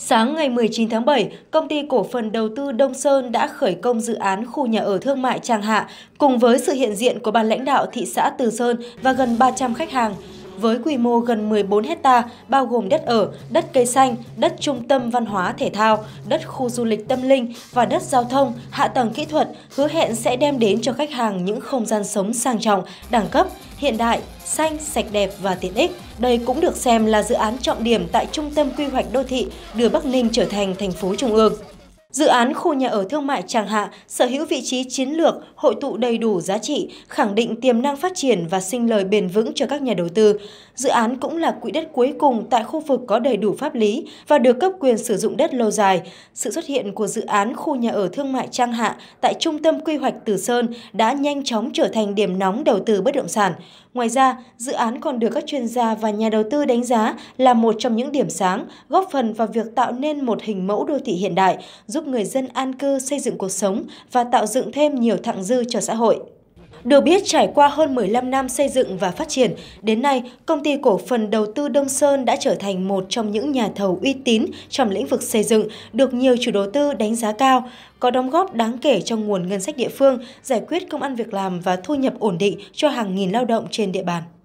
Sáng ngày 19 tháng 7, công ty cổ phần đầu tư Đông Sơn đã khởi công dự án khu nhà ở thương mại Trang Hạ cùng với sự hiện diện của ban lãnh đạo thị xã Từ Sơn và gần 300 khách hàng với quy mô gần 14 hecta bao gồm đất ở, đất cây xanh, đất trung tâm văn hóa thể thao, đất khu du lịch tâm linh và đất giao thông, hạ tầng kỹ thuật hứa hẹn sẽ đem đến cho khách hàng những không gian sống sang trọng, đẳng cấp, hiện đại, xanh, sạch đẹp và tiện ích. Đây cũng được xem là dự án trọng điểm tại trung tâm quy hoạch đô thị đưa Bắc Ninh trở thành thành phố trung ương. Dự án khu nhà ở thương mại Tràng Hạ sở hữu vị trí chiến lược, hội tụ đầy đủ giá trị, khẳng định tiềm năng phát triển và sinh lời bền vững cho các nhà đầu tư. Dự án cũng là quỹ đất cuối cùng tại khu vực có đầy đủ pháp lý và được cấp quyền sử dụng đất lâu dài. Sự xuất hiện của dự án khu nhà ở thương mại Trang Hạ tại trung tâm quy hoạch Từ Sơn đã nhanh chóng trở thành điểm nóng đầu tư bất động sản. Ngoài ra, dự án còn được các chuyên gia và nhà đầu tư đánh giá là một trong những điểm sáng, góp phần vào việc tạo nên một hình mẫu đô thị hiện đại, giúp giúp người dân an cư xây dựng cuộc sống và tạo dựng thêm nhiều thặng dư cho xã hội. Được biết, trải qua hơn 15 năm xây dựng và phát triển, đến nay, công ty cổ phần đầu tư Đông Sơn đã trở thành một trong những nhà thầu uy tín trong lĩnh vực xây dựng, được nhiều chủ đầu tư đánh giá cao, có đóng góp đáng kể trong nguồn ngân sách địa phương, giải quyết công ăn việc làm và thu nhập ổn định cho hàng nghìn lao động trên địa bàn.